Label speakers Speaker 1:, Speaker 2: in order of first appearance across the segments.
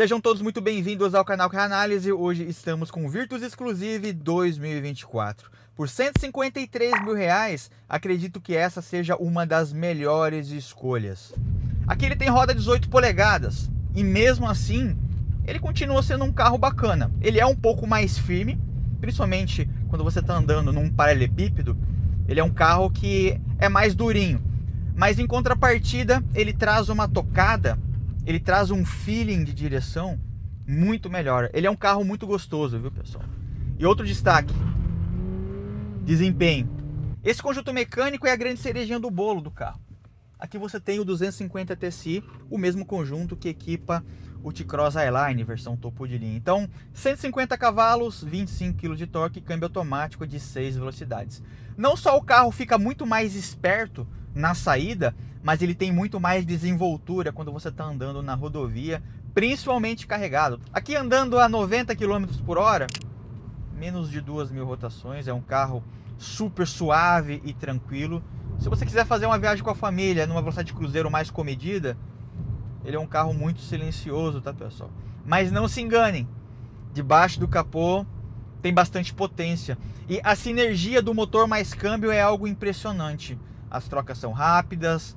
Speaker 1: Sejam todos muito bem-vindos ao canal Canálise. Hoje estamos com Virtus Exclusive 2024. Por 153 mil reais, acredito que essa seja uma das melhores escolhas. Aqui ele tem roda 18 polegadas e mesmo assim ele continua sendo um carro bacana. Ele é um pouco mais firme, principalmente quando você está andando num paralelepípedo. Ele é um carro que é mais durinho, mas em contrapartida ele traz uma tocada ele traz um feeling de direção muito melhor. Ele é um carro muito gostoso, viu, pessoal? E outro destaque: desempenho. Esse conjunto mecânico é a grande cerejinha do bolo do carro. Aqui você tem o 250 TSI, o mesmo conjunto que equipa o T-Cross Highline, versão topo de linha. Então, 150 cavalos, 25 kg de torque, câmbio automático de 6 velocidades. Não só o carro fica muito mais esperto na saída, mas ele tem muito mais desenvoltura quando você está andando na rodovia, principalmente carregado. Aqui andando a 90 km por hora, menos de 2 mil rotações, é um carro super suave e tranquilo. Se você quiser fazer uma viagem com a família numa velocidade de cruzeiro mais comedida, ele é um carro muito silencioso, tá pessoal? Mas não se enganem, debaixo do capô tem bastante potência. E a sinergia do motor mais câmbio é algo impressionante. As trocas são rápidas,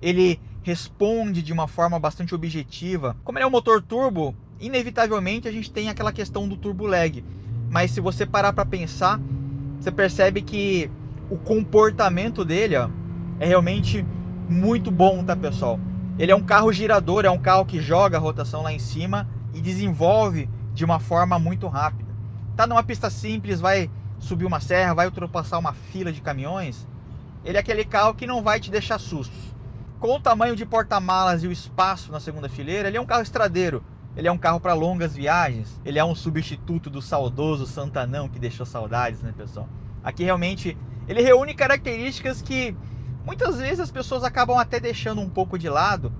Speaker 1: ele responde de uma forma bastante objetiva. Como ele é um motor turbo, inevitavelmente a gente tem aquela questão do turbo lag. Mas se você parar para pensar, você percebe que o comportamento dele, ó, é realmente muito bom, tá, pessoal? Ele é um carro girador, é um carro que joga a rotação lá em cima e desenvolve de uma forma muito rápida. Tá numa pista simples, vai subir uma serra, vai ultrapassar uma fila de caminhões. Ele é aquele carro que não vai te deixar sustos. Com o tamanho de porta-malas e o espaço na segunda fileira, ele é um carro estradeiro. Ele é um carro para longas viagens. Ele é um substituto do saudoso Santanão que deixou saudades, né, pessoal? Aqui realmente ele reúne características que muitas vezes as pessoas acabam até deixando um pouco de lado,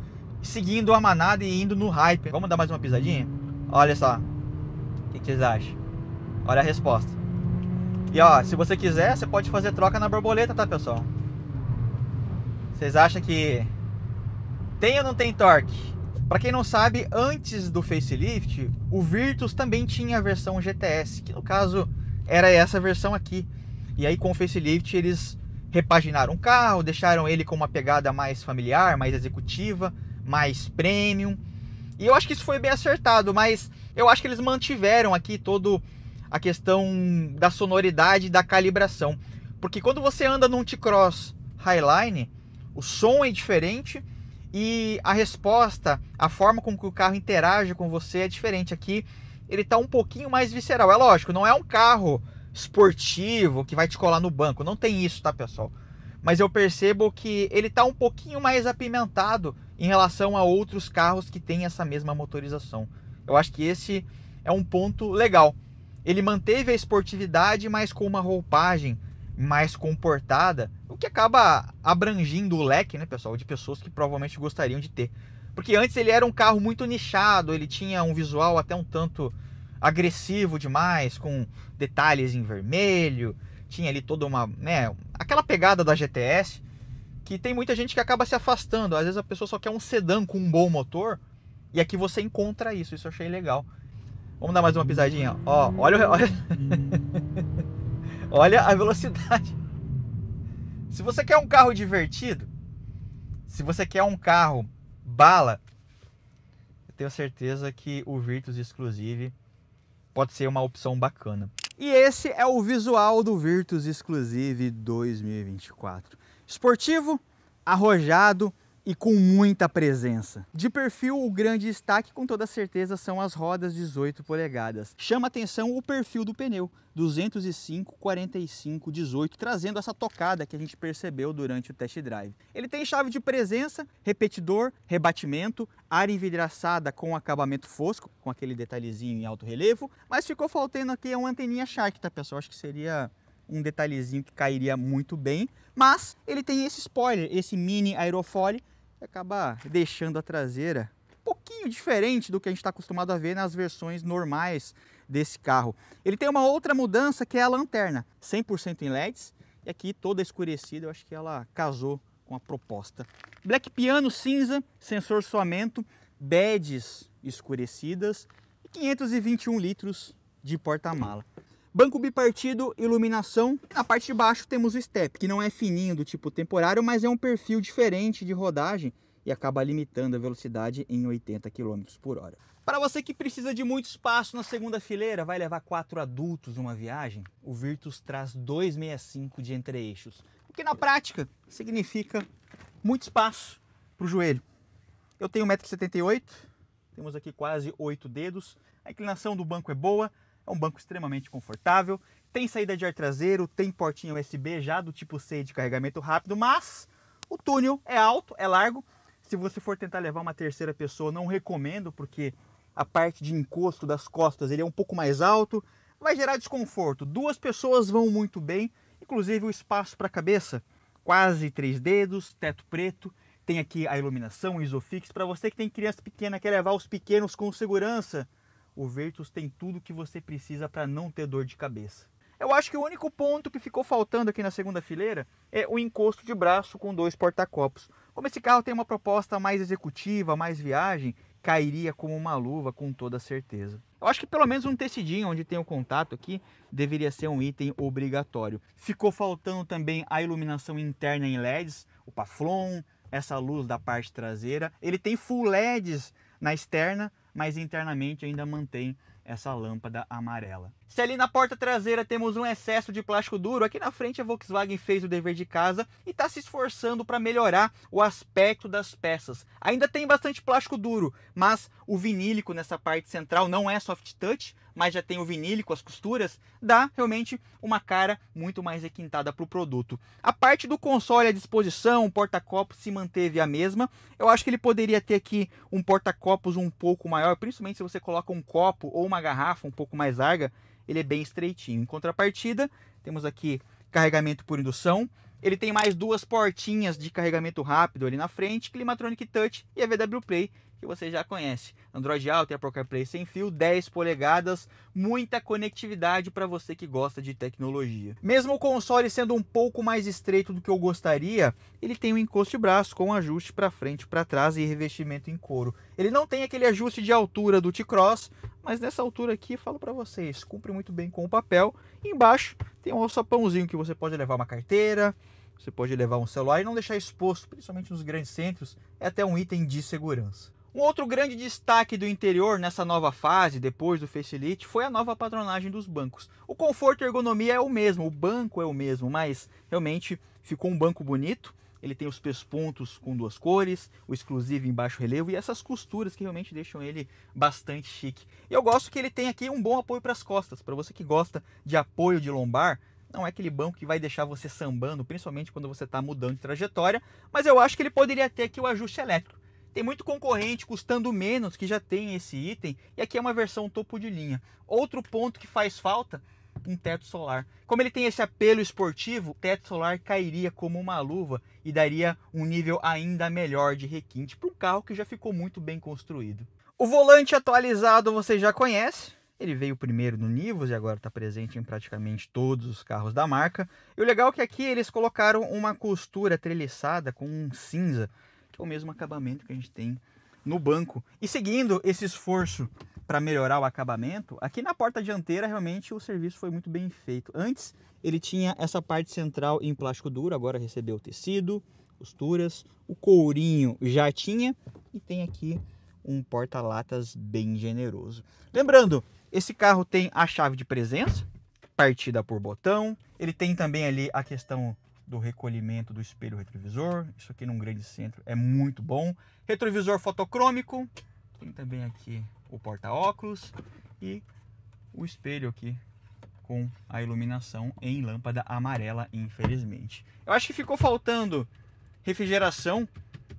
Speaker 1: seguindo a manada e indo no hype. Vamos dar mais uma pisadinha? Olha só. O que, vocês acham? Olha a resposta. E ó, se você quiser, você pode fazer troca na borboleta, tá pessoal? Vocês acham que tem ou não tem torque? Para quem não sabe, antes do facelift, o Virtus também tinha a versão GTS, que no caso era essa versão aqui. E aí com o facelift eles repaginaram o carro, deixaram ele com uma pegada mais familiar, mais executiva, mais premium. E eu acho que isso foi bem acertado, mas eu acho que eles mantiveram aqui todo a questão da sonoridade, da calibração. Porque quando você anda num T-Cross Highline, o som é diferente e a resposta, a forma com que o carro interage com você é diferente. Aqui ele está um pouquinho mais visceral. É lógico, não é um carro esportivo que vai te colar no banco. Não tem isso, tá, pessoal? Mas eu percebo que ele está um pouquinho mais apimentado em relação a outros carros que têm essa mesma motorização. Eu acho que esse é um ponto legal. Ele manteve a esportividade, mas com uma roupagem mais comportada, o que acaba abrangindo o leque, né, pessoal, de pessoas que provavelmente gostariam de ter. Porque antes ele era um carro muito nichado, ele tinha um visual até um tanto agressivo demais, com detalhes em vermelho, tinha ali toda uma, né, aquela pegada da GTS que tem muita gente que acaba se afastando. Às vezes a pessoa só quer um sedã com um bom motor e aqui você encontra isso. Isso eu achei legal. Vamos dar mais uma pisadinha. Ó, olha, olha, olha a velocidade. Se você quer um carro divertido, se você quer um carro bala, eu tenho certeza que o Virtus Exclusive pode ser uma opção bacana. E esse é o visual do Virtus Exclusive 2024. Esportivo, arrojado, e com muita presença. De perfil, o grande destaque com toda certeza são as rodas 18 polegadas. Chama atenção o perfil do pneu, 205 45 18, trazendo essa tocada que a gente percebeu durante o test drive. Ele tem chave de presença, repetidor, rebatimento, área envidraçada com acabamento fosco, com aquele detalhezinho em alto relevo, mas ficou faltando aqui uma anteninha Shark, tá pessoal? Acho que seria um detalhezinho que cairia muito bem, mas ele tem esse spoiler, esse mini aerofólio acaba deixando a traseira um pouquinho diferente do que a gente está acostumado a ver nas versões normais desse carro. Ele tem uma outra mudança que é a lanterna, 100% em LEDs, e aqui toda escurecida, eu acho que ela casou com a proposta. Black piano cinza, sensor suamento, beds escurecidas e 521 litros de porta-mala. Banco bipartido, iluminação. Na parte de baixo temos o step, que não é fininho do tipo temporário, mas é um perfil diferente de rodagem e acaba limitando a velocidade em 80 km por hora. Para você que precisa de muito espaço na segunda fileira, vai levar quatro adultos numa viagem, o Virtus traz 265 de entre-eixos, o que na prática significa muito espaço para o joelho. Eu tenho 1,78m, temos aqui quase oito dedos, a inclinação do banco é boa, é um banco extremamente confortável, tem saída de ar traseiro, tem portinha USB já do tipo C de carregamento rápido, mas o túnel é alto, é largo. Se você for tentar levar uma terceira pessoa, não recomendo, porque a parte de encosto das costas ele é um pouco mais alto, vai gerar desconforto. Duas pessoas vão muito bem, inclusive o espaço para a cabeça, quase três dedos, teto preto, tem aqui a iluminação, o isofix, para você que tem criança pequena, quer levar os pequenos com segurança, o Vertus tem tudo que você precisa para não ter dor de cabeça. Eu acho que o único ponto que ficou faltando aqui na segunda fileira é o encosto de braço com dois porta-copos. Como esse carro tem uma proposta mais executiva, mais viagem, cairia como uma luva com toda certeza. Eu acho que pelo menos um tecidinho onde tem o contato aqui deveria ser um item obrigatório. Ficou faltando também a iluminação interna em LEDs, o Paflon, essa luz da parte traseira. Ele tem full LEDs na externa, mas internamente ainda mantém essa lâmpada amarela. Se ali na porta traseira temos um excesso de plástico duro, aqui na frente a Volkswagen fez o dever de casa e está se esforçando para melhorar o aspecto das peças. Ainda tem bastante plástico duro, mas o vinílico nessa parte central não é soft touch, mas já tem o vinílico, as costuras, dá realmente uma cara muito mais requintada para o produto. A parte do console à disposição, o porta-copos se manteve a mesma. Eu acho que ele poderia ter aqui um porta-copos um pouco maior, principalmente se você coloca um copo ou uma garrafa um pouco mais larga, ele é bem estreitinho. Em contrapartida, temos aqui carregamento por indução, ele tem mais duas portinhas de carregamento rápido ali na frente, Climatronic Touch e a VW Play, que você já conhece. Android Auto e Apple CarPlay sem fio, 10 polegadas, muita conectividade para você que gosta de tecnologia. Mesmo o console sendo um pouco mais estreito do que eu gostaria, ele tem um encosto de braço com ajuste para frente, para trás e revestimento em couro. Ele não tem aquele ajuste de altura do T-Cross, mas nessa altura aqui, falo para vocês, cumpre muito bem com o papel. Embaixo tem um alçapãozinho que você pode levar uma carteira, você pode levar um celular e não deixar exposto, principalmente nos grandes centros, é até um item de segurança. Um outro grande destaque do interior nessa nova fase, depois do facelift, foi a nova padronagem dos bancos. O conforto e ergonomia é o mesmo, o banco é o mesmo, mas realmente ficou um banco bonito. Ele tem os pespontos com duas cores, o exclusivo em baixo relevo e essas costuras que realmente deixam ele bastante chique. E eu gosto que ele tem aqui um bom apoio para as costas. Para você que gosta de apoio de lombar, não é aquele banco que vai deixar você sambando, principalmente quando você está mudando de trajetória, mas eu acho que ele poderia ter aqui o ajuste elétrico. Tem muito concorrente custando menos que já tem esse item e aqui é uma versão topo de linha. Outro ponto que faz falta, um teto solar. Como ele tem esse apelo esportivo, o teto solar cairia como uma luva e daria um nível ainda melhor de requinte para um carro que já ficou muito bem construído. O volante atualizado você já conhece, ele veio primeiro no Nivus e agora está presente em praticamente todos os carros da marca. E o legal é que aqui eles colocaram uma costura treliçada com um cinza que é o mesmo acabamento que a gente tem no banco. E seguindo esse esforço para melhorar o acabamento, aqui na porta dianteira realmente o serviço foi muito bem feito. Antes ele tinha essa parte central em plástico duro, agora recebeu o tecido, costuras, o courinho já tinha e tem aqui um porta-latas bem generoso. Lembrando, esse carro tem a chave de presença, partida por botão, ele tem também ali a questão do recolhimento do espelho retrovisor. Isso aqui num grande centro é muito bom. Retrovisor fotocrômico. Tem também aqui o porta-óculos e o espelho aqui com a iluminação em lâmpada amarela, infelizmente. Eu acho que ficou faltando refrigeração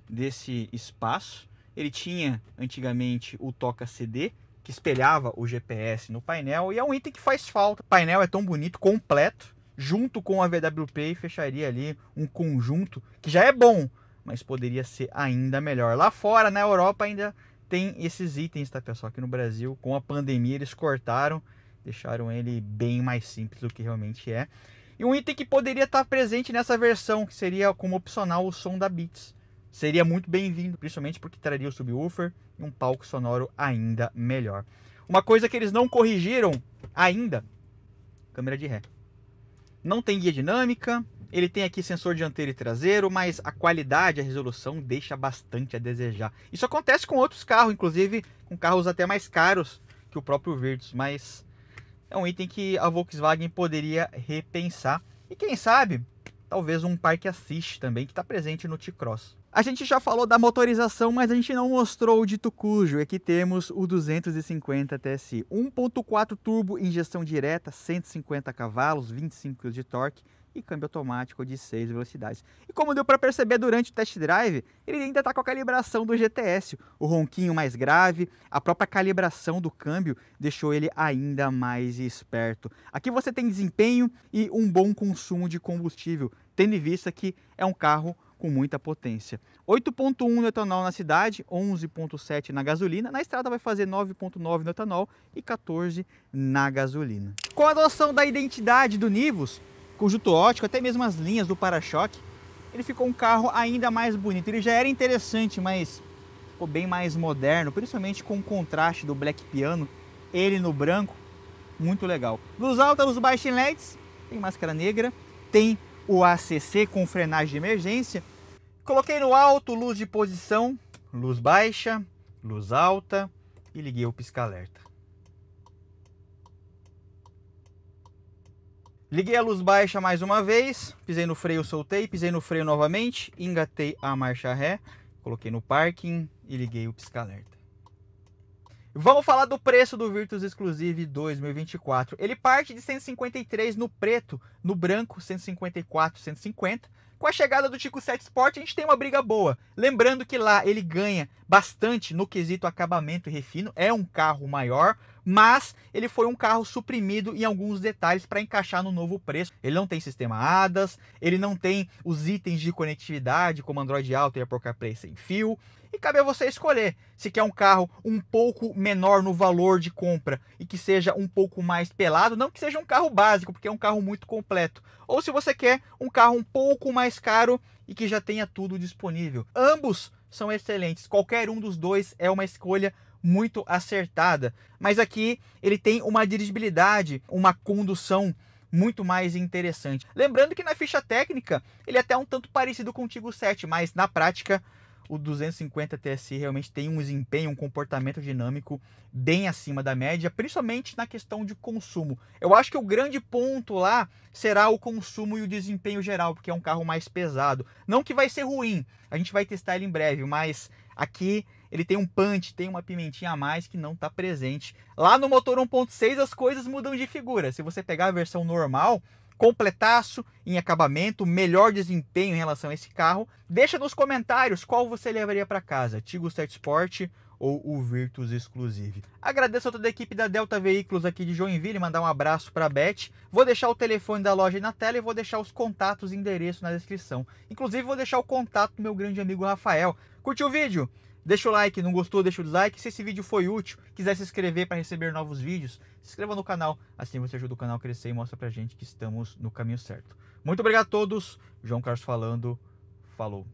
Speaker 1: desse espaço. Ele tinha antigamente o toca CD, que espelhava o GPS no painel, e é um item que faz falta. O painel é tão bonito, completo, junto com a VWP e fecharia ali um conjunto que já é bom, mas poderia ser ainda melhor. Lá fora, na Europa, ainda tem esses itens, tá pessoal? Aqui no Brasil, com a pandemia, eles cortaram, deixaram ele bem mais simples do que realmente é. E um item que poderia estar tá presente nessa versão, que seria como opcional o som da Beats. Seria muito bem-vindo, principalmente porque traria o subwoofer e um palco sonoro ainda melhor. Uma coisa que eles não corrigiram ainda, câmera de ré. Não tem guia dinâmica, ele tem aqui sensor dianteiro e traseiro, mas a qualidade, a resolução deixa bastante a desejar. Isso acontece com outros carros, inclusive com carros até mais caros que o próprio Virtus, mas é um item que a Volkswagen poderia repensar. E quem sabe, talvez um parque assist também que está presente no T-Cross. A gente já falou da motorização, mas a gente não mostrou o dito cujo. Aqui é temos o 250 TSI. 1.4 turbo, injeção direta, 150 cavalos, 25 kg de torque e câmbio automático de 6 velocidades. E como deu para perceber durante o test drive, ele ainda está com a calibração do GTS, o ronquinho mais grave, a própria calibração do câmbio deixou ele ainda mais esperto. Aqui você tem desempenho e um bom consumo de combustível, tendo em vista que é um carro com muita potência. 8.1 no etanol na cidade, 11.7 na gasolina. Na estrada vai fazer 9.9 no etanol e 14 na gasolina. Com a adoção da identidade do Nivus, conjunto ótico, até mesmo as linhas do para-choque, ele ficou um carro ainda mais bonito. Ele já era interessante, mas ficou bem mais moderno, principalmente com o contraste do black piano, ele no branco, muito legal. Luz alta, luz baixa em LEDs, tem máscara negra, tem o ACC com frenagem de emergência. Coloquei no alto, luz de posição, luz baixa, luz alta e liguei o pisca-alerta. Liguei a luz baixa mais uma vez, pisei no freio, soltei, pisei no freio novamente, engatei a marcha ré, coloquei no parking e liguei o pisca-alerta. Vamos falar do preço do Virtus Exclusive 2024. Ele parte de 153 no preto, no branco 154, 150. Com a chegada do Tico 7 Sport, a gente tem uma briga boa. Lembrando que lá ele ganha bastante no quesito acabamento e refino, é um carro maior, mas ele foi um carro suprimido em alguns detalhes para encaixar no novo preço. Ele não tem sistema ADAS, ele não tem os itens de conectividade como Android Auto e Apple CarPlay sem fio. E cabe a você escolher se quer um carro um pouco menor no valor de compra e que seja um pouco mais pelado, não que seja um carro básico, porque é um carro muito completo, ou se você quer um carro um pouco mais caro e que já tenha tudo disponível. Ambos são excelentes, qualquer um dos dois é uma escolha muito acertada, mas aqui ele tem uma dirigibilidade, uma condução muito mais interessante. Lembrando que na ficha técnica ele é até um tanto parecido com o Tigo 7, mas na prática o 250 TSI realmente tem um desempenho, um comportamento dinâmico bem acima da média, principalmente na questão de consumo. Eu acho que o grande ponto lá será o consumo e o desempenho geral, porque é um carro mais pesado. Não que vai ser ruim, a gente vai testar ele em breve, mas aqui ele tem um punch, tem uma pimentinha a mais que não está presente. Lá no motor 1.6 as coisas mudam de figura. Se você pegar a versão normal, completaço em acabamento, melhor desempenho em relação a esse carro. Deixa nos comentários qual você levaria para casa, Tigo 7 Sport ou o Virtus Exclusive. Agradeço a toda a equipe da Delta Veículos aqui de Joinville, mandar um abraço para a Beth. Vou deixar o telefone da loja aí na tela e vou deixar os contatos e endereço na descrição. Inclusive vou deixar o contato do meu grande amigo Rafael. Curtiu o vídeo? Deixa o like, não gostou, deixa o dislike. Se esse vídeo foi útil, quiser se inscrever para receber novos vídeos, se inscreva no canal. Assim você ajuda o canal a crescer e mostra pra gente que estamos no caminho certo. Muito obrigado a todos. João Carlos falando. Falou.